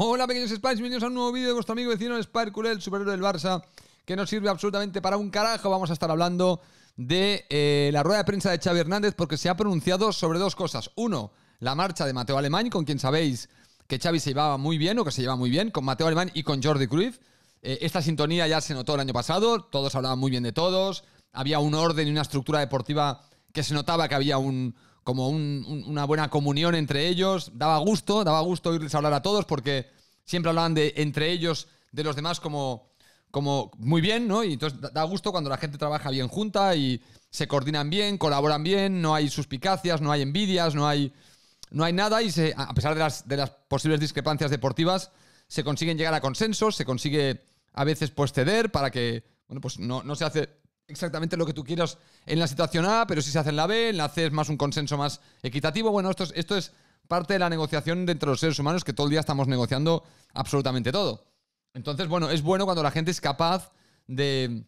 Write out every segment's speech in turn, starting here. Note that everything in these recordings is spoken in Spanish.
Hola pequeños Spice, bienvenidos a un nuevo vídeo de vuestro amigo vecino Spire el superhéroe del Barça, que no sirve absolutamente para un carajo. Vamos a estar hablando de eh, la rueda de prensa de Xavi Hernández porque se ha pronunciado sobre dos cosas. Uno, la marcha de Mateo Alemán, con quien sabéis que Xavi se llevaba muy bien o que se llevaba muy bien, con Mateo Alemán y con Jordi Cruyff. Eh, esta sintonía ya se notó el año pasado, todos hablaban muy bien de todos, había un orden y una estructura deportiva que se notaba que había un, como una buena comunión entre ellos. Daba gusto, daba gusto a hablar a todos porque siempre hablaban de entre ellos, de los demás como, como muy bien, ¿no? Y entonces da gusto cuando la gente trabaja bien junta y se coordinan bien, colaboran bien, no hay suspicacias, no hay envidias, no hay, no hay nada y a pesar de las, de las posibles discrepancias deportivas, se consiguen llegar a consensos, se consigue a veces pues ceder para que, bueno, pues no se hace exactamente lo que tú quieras en la situación A, pero si se hace en la B, en la C es más un consenso más equitativo. Bueno, esto es, esto es parte de la negociación de entre los seres humanos que todo el día estamos negociando absolutamente todo. Entonces, bueno, es bueno cuando la gente es capaz de,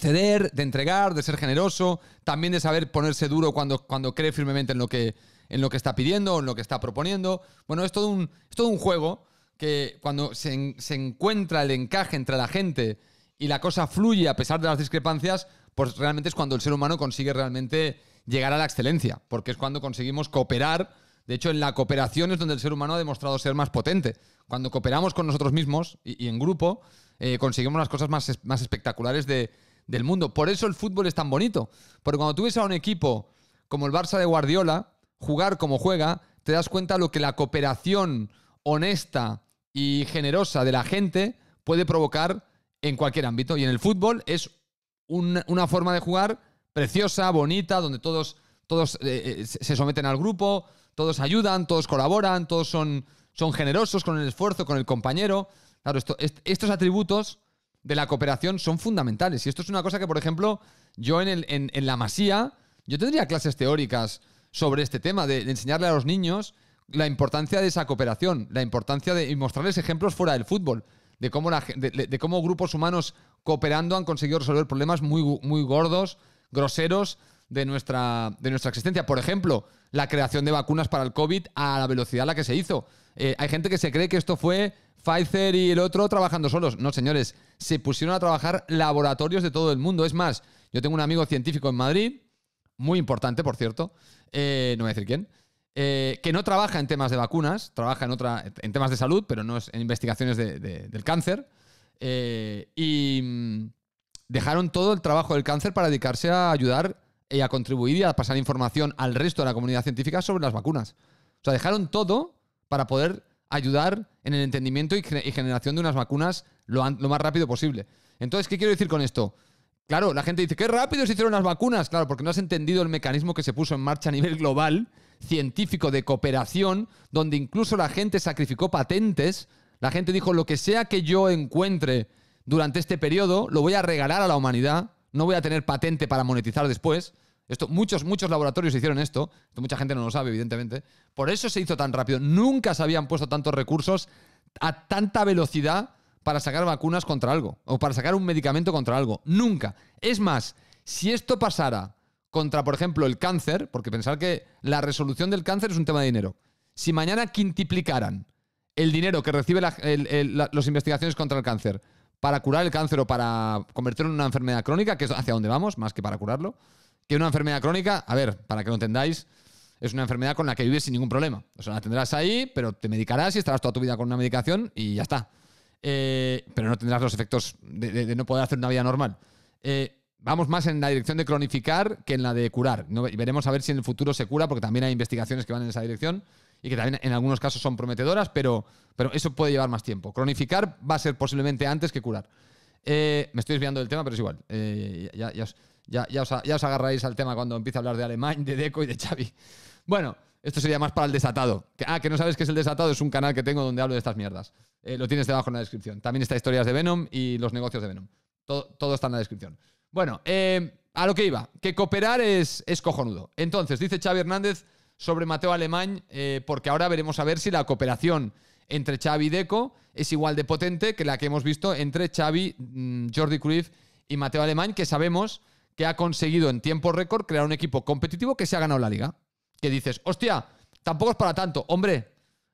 ceder, de entregar, de ser generoso, también de saber ponerse duro cuando, cuando cree firmemente en lo, que, en lo que está pidiendo, o en lo que está proponiendo. Bueno, es todo un, es todo un juego que cuando se, se encuentra el encaje entre la gente y la cosa fluye a pesar de las discrepancias, pues realmente es cuando el ser humano consigue realmente llegar a la excelencia, porque es cuando conseguimos cooperar. De hecho, en la cooperación es donde el ser humano ha demostrado ser más potente. Cuando cooperamos con nosotros mismos y, en grupo, eh, conseguimos las cosas más, espectaculares del mundo. Por eso el fútbol es tan bonito. Porque cuando tú ves a un equipo como el Barça de Guardiola jugar como juega, te das cuenta lo que la cooperación honesta y generosa de la gente puede provocar en cualquier ámbito. Y en el fútbol es una forma de jugar preciosa, bonita, donde todos, todos eh, eh, se someten al grupo, todos ayudan, todos colaboran, todos son, son generosos con el esfuerzo, con el compañero. Claro, estos atributos de la cooperación son fundamentales. Y esto es una cosa que, por ejemplo, yo en, en, la masía, yo tendría clases teóricas sobre este tema, de, enseñarle a los niños la importancia de esa cooperación, la importancia de mostrarles ejemplos fuera del fútbol de cómo, grupos humanos cooperando han conseguido resolver problemas muy, muy gordos, groseros de nuestra, de nuestra existencia. Por ejemplo, la creación de vacunas para el COVID a la velocidad a la que se hizo. Eh, hay gente que se cree que esto fue Pfizer y el otro trabajando solos. No, señores, se pusieron a trabajar laboratorios de todo el mundo. Es más, yo tengo un amigo científico en Madrid, muy importante, por cierto, eh, no voy a decir quién, eh, que no trabaja en temas de vacunas, trabaja en, otra, en temas de salud, pero no es en investigaciones del cáncer. Eh, y mm, dejaron todo el trabajo del cáncer para dedicarse a ayudar y a contribuir y a pasar información al resto de la comunidad científica sobre las vacunas. O sea, dejaron todo para poder ayudar en el entendimiento y, generación de unas vacunas lo más rápido posible. Entonces, ¿qué quiero decir con esto? Claro, la gente dice, qué rápido se hicieron las vacunas. Claro, porque no has entendido el mecanismo que se puso en marcha a nivel global, científico, de cooperación, donde incluso la gente sacrificó patentes. La gente dijo, lo que sea que yo encuentre durante este periodo, lo voy a regalar a la humanidad. No voy a tener patente para monetizar después. Esto, muchos, muchos laboratorios hicieron esto. esto. Mucha gente no lo sabe, evidentemente. Por eso se hizo tan rápido. Nunca se habían puesto tantos recursos a tanta velocidad para sacar vacunas contra algo o para sacar un medicamento contra algo. Nunca. Es más, si esto pasara contra, por ejemplo, el cáncer, porque pensar que la resolución del cáncer es un tema de dinero. Si mañana quintiplicaran el dinero que reciben las investigaciones contra el cáncer para curar el cáncer o para convertirlo en una enfermedad crónica, que es hacia dónde vamos, más que para curarlo, que una enfermedad crónica, a ver, para que lo entendáis, es una enfermedad con la que vives sin ningún problema. O sea, la tendrás ahí, pero te medicarás y estarás toda tu vida con una medicación y ya está. Eh, pero no tendrás los efectos de, no poder hacer una vida normal. Eh, vamos más en la dirección de cronificar que en la de curar. y veremos a ver si en el futuro se cura, porque también hay investigaciones que van en esa dirección y que también en algunos casos son prometedoras, pero, pero eso puede llevar más tiempo. Cronificar va a ser posiblemente antes que curar. Eh, me estoy desviando del tema, pero es igual. ya, os, ya os agarráis al tema cuando empiece a hablar de Alemán, de Deco y de Xavi. Bueno, esto sería más para el desatado. ah, que no sabes qué es el desatado, es un canal que tengo donde hablo de estas mierdas. Eh, lo tienes debajo en la descripción. También está historias de Venom y los negocios de Venom. Todo, está en la descripción. Bueno, eh, a lo que iba, que cooperar es, es cojonudo. Entonces, dice Xavi Hernández sobre Mateo Alemán, eh, porque ahora veremos a ver si la cooperación entre Xavi y Deco es igual de potente que la que hemos visto entre Xavi, mm, Jordi Cruyff y Mateo Alemán, que sabemos que ha conseguido en tiempo récord crear un equipo competitivo que se ha ganado la liga que dices, hostia, tampoco es para tanto, hombre,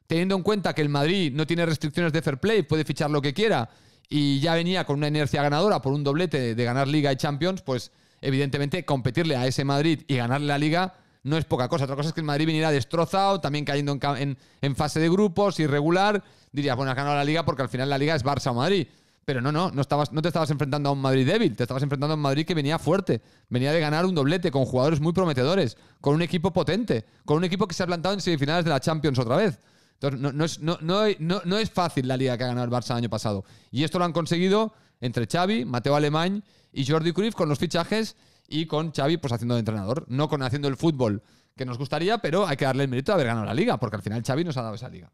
teniendo en cuenta que el Madrid no tiene restricciones de fair play, puede fichar lo que quiera y ya venía con una inercia ganadora por un doblete de ganar Liga y Champions, pues evidentemente competirle a ese Madrid y ganarle la Liga no es poca cosa. Otra cosa es que el Madrid viniera destrozado, también cayendo en, fase de grupos, irregular. Dirías, bueno, has ganado la Liga porque al final la Liga es Barça o Madrid. Pero no, no, no, estabas, no te estabas enfrentando a un Madrid débil, te estabas enfrentando a un Madrid que venía fuerte, venía de ganar un doblete con jugadores muy prometedores, con un equipo potente, con un equipo que se ha plantado en semifinales de la Champions otra vez. Entonces, no, es, fácil la liga que ha ganado el Barça el año pasado. Y esto lo han conseguido entre Xavi, Mateo Alemán y Jordi Cruyff con los fichajes y con Xavi pues haciendo de entrenador, no con haciendo el fútbol que nos gustaría, pero hay que darle el mérito de haber ganado la liga, porque al final Xavi nos ha dado esa liga.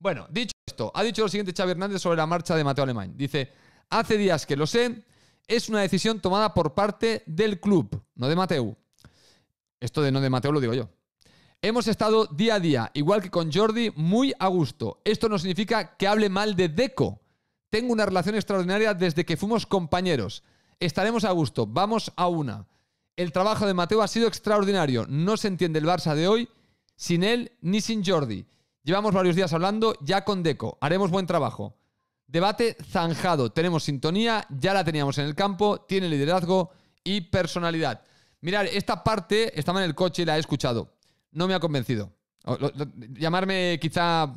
Bueno, dicho esto, ha dicho lo siguiente Xavi Hernández sobre la marcha de Mateo Alemán. Dice, hace días que lo sé, es una decisión tomada por parte del club, no de Mateo. Esto de no de Mateo lo digo yo. Hemos estado día a día, igual que con Jordi, muy a gusto. Esto no significa que hable mal de Deco. Tengo una relación extraordinaria desde que fuimos compañeros. Estaremos a gusto, vamos a una. El trabajo de Mateo ha sido extraordinario. No se entiende el Barça de hoy sin él ni sin Jordi. Llevamos varios días hablando, ya con Deco, haremos buen trabajo. Debate zanjado, tenemos sintonía, ya la teníamos en el campo, tiene liderazgo y personalidad. Mirad, esta parte estaba en el coche y la he escuchado. No me ha convencido. llamarme quizá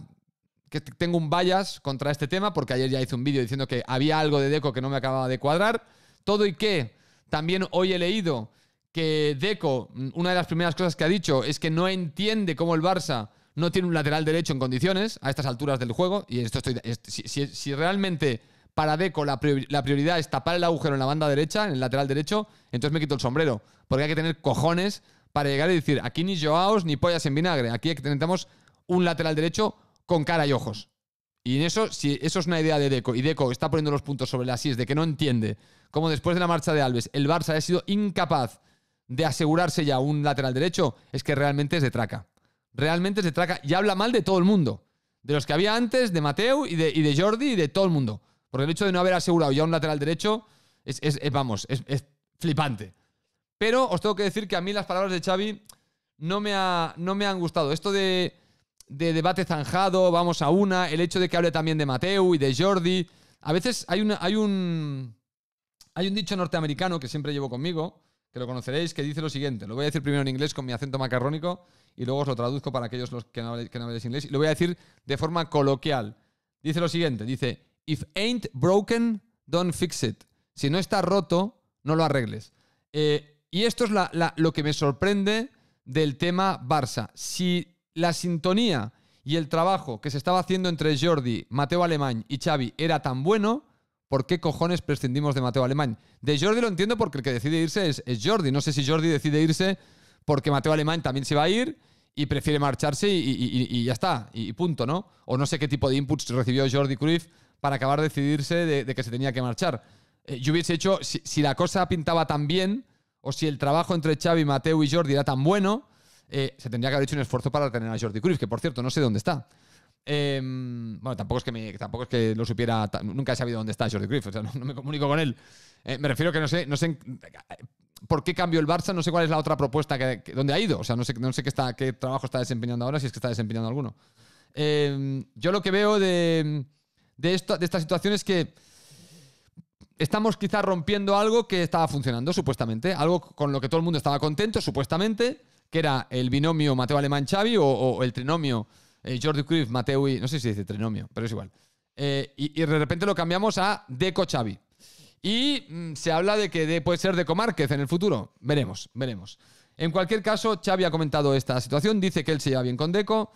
que tengo un bias contra este tema, porque ayer ya hice un vídeo diciendo que había algo de Deco que no me acababa de cuadrar. Todo y que también hoy he leído que Deco, mm, una de las primeras cosas que ha dicho es que no entiende cómo el Barça no tiene un lateral derecho en condiciones a estas alturas del juego. Y esto estoy. Si, realmente para Deco la, prioridad es tapar el agujero en la banda derecha, en el lateral derecho, entonces me quito el sombrero. Porque hay que tener cojones para llegar y decir: aquí ni Joaos ni pollas en vinagre. Aquí necesitamos un lateral derecho con cara y ojos. Y en eso, si eso es una idea de Deco, y Deco está poniendo los puntos sobre las is de que no entiende cómo después de la marcha de Alves el Barça ha sido incapaz de asegurarse ya un lateral derecho, es que realmente es de traca. Realmente se trata y habla mal de todo el mundo. De los que había antes, de Mateo y de, y de Jordi y de todo el mundo. Porque el hecho de no haber asegurado ya un lateral derecho es, es, vamos, es, flipante. Pero os tengo que decir que a mí las palabras de Xavi no me, ha, no me han gustado. Esto de, de debate zanjado, vamos a una, el hecho de que hable también de Mateo y de Jordi. A veces hay, una, hay, un, hay un dicho norteamericano que siempre llevo conmigo, que lo conoceréis, que dice lo siguiente. Lo voy a decir primero en inglés con mi acento macarrónico y luego os lo traduzco para aquellos los que, no, que no habléis inglés. Y lo voy a decir de forma coloquial. Dice lo siguiente, dice, If ain't broken, don't fix it. Si no está roto, no lo arregles. Eh, y esto es lo que me sorprende del tema Barça. Si la sintonía y el trabajo que se estaba haciendo entre Jordi, Mateo Alemán y Xavi era tan bueno, ¿por qué cojones prescindimos de Mateo Alemán? De Jordi lo entiendo porque el que decide irse es, Jordi. No sé si Jordi decide irse porque Mateo Alemán también se va a ir y prefiere marcharse y, ya está, y, punto, ¿no? O no sé qué tipo de inputs recibió Jordi Cruyff para acabar decidirse de, que se tenía que marchar. Eh, yo hubiese hecho, si, la cosa pintaba tan bien, o si el trabajo entre Xavi, Mateo y Jordi era tan bueno, eh, se tendría que haber hecho un esfuerzo para tener a Jordi Cruyff, que por cierto, no sé dónde está. Em, bueno, tampoco es que tampoco es que lo supiera. Nunca he sabido dónde está Jordi Cruyff, o sea, no, me comunico con él. Eh, me refiero que no sé, no sé eh, por qué cambió el Barça, no sé cuál es la otra propuesta que, dónde ha ido. O sea, no sé, no sé qué, está, qué trabajo está desempeñando ahora, si es que está desempeñando alguno. Em, yo lo que veo de, de, de esta situación es que estamos quizás rompiendo algo que estaba funcionando, supuestamente. Algo con lo que todo el mundo estaba contento, supuestamente, que era el binomio Mateo Alemán-Xavi o el trinomio Jordi eh, Jordi Cruyff, y... no sé si dice trinomio, pero es igual. Eh, y, de repente lo cambiamos a Deco Xavi. Y mm, se habla de que puede ser Deco Márquez en el futuro. Veremos, veremos. En cualquier caso, Xavi ha comentado esta situación, dice que él se lleva bien con Deco.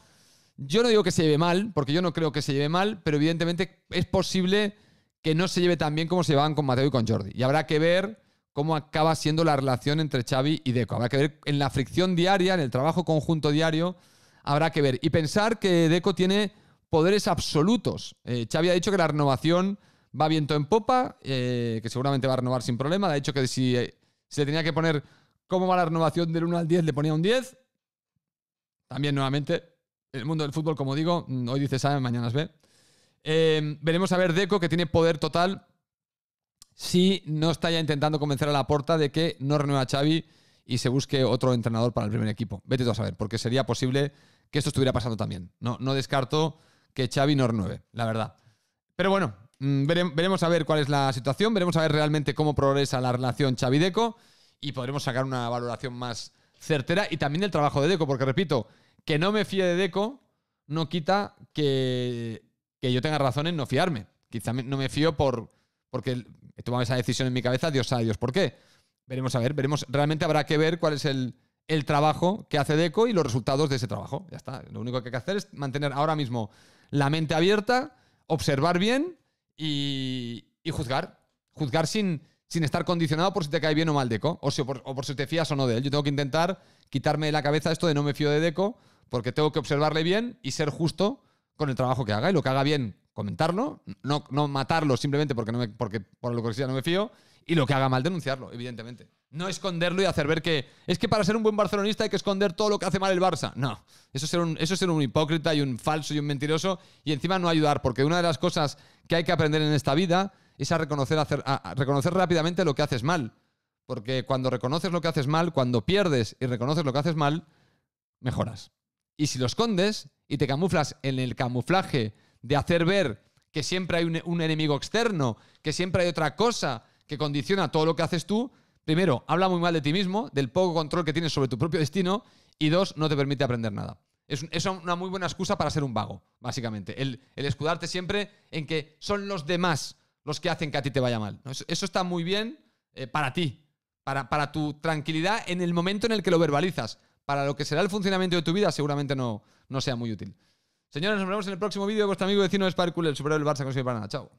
Yo no digo que se lleve mal, porque yo no creo que se lleve mal, pero evidentemente es posible que no se lleve tan bien como se llevaban con Mateo y con Jordi. Y habrá que ver cómo acaba siendo la relación entre Xavi y Deco. Habrá que ver en la fricción diaria, en el trabajo conjunto diario, habrá que ver. Y pensar que Deco tiene poderes absolutos. Eh, Xavi ha dicho que la renovación va viento en popa, eh, que seguramente va a renovar sin problema. Ha dicho que si eh, se tenía que poner cómo va la renovación del 1 al 10, le ponía un 10. También nuevamente, el mundo del fútbol, como digo, mm, hoy dice saben, mañana es ve. veremos a ver Deco, que tiene poder total, si no está ya intentando convencer a la porta de que no renueva a Xavi y se busque otro entrenador para el primer equipo. Vete tú a saber, porque sería posible que esto estuviera pasando también. No, no descarto que Xavi no renueve, la verdad. Pero bueno, mm, veremos a ver cuál es la situación, veremos a ver realmente cómo progresa la relación Xavi-Deco y podremos sacar una valoración más certera y también del trabajo de Deco, porque repito, que no me fíe de Deco no quita que, que yo tenga razón en no fiarme. Quizá no me fío por, porque he tomado esa decisión en mi cabeza, Dios sabe Dios por qué. Veremos a ver, veremos. Realmente habrá que ver cuál es el, el trabajo que hace Deco y los resultados de ese trabajo. Ya está. Lo único que hay que hacer es mantener ahora mismo la mente abierta, observar bien y, juzgar. Juzgar sin, sin estar condicionado por si te cae bien o mal Deco, o, por, si te fías o no de él. Yo tengo que intentar quitarme de la cabeza esto de no me fío de Deco, porque tengo que observarle bien y ser justo con el trabajo que haga. Y lo que haga bien, comentarlo, no, matarlo simplemente porque, no porque por lo que sea no me fío, y lo que haga mal, denunciarlo, evidentemente. No esconderlo y hacer ver que es que para ser un buen barcelonista hay que esconder todo lo que hace mal el Barça. No, eso es ser un, eso es ser un hipócrita y un falso y un mentiroso y encima no ayudar, porque una de las cosas que hay que aprender en esta vida es a reconocer, reconocer rápidamente lo que haces mal. Porque cuando reconoces lo que haces mal, cuando pierdes y reconoces lo que haces mal, mejoras. Y si lo escondes y te camuflas en el camuflaje de hacer ver que siempre hay un enemigo externo, que siempre hay otra cosa que condiciona todo lo que haces tú, primero, habla muy mal de ti mismo, del poco control que tienes sobre tu propio destino, y dos, no te permite aprender nada. Es, una muy buena excusa para ser un vago, básicamente. El, escudarte siempre en que son los demás los que hacen que a ti te vaya mal. Eso, está muy bien eh, para ti, para, tu tranquilidad en el momento en el que lo verbalizas. Para lo que será el funcionamiento de tu vida, seguramente no, sea muy útil. Señores, nos vemos en el próximo vídeo de vuestro amigo vecino de el superior del Barça nada. Chao.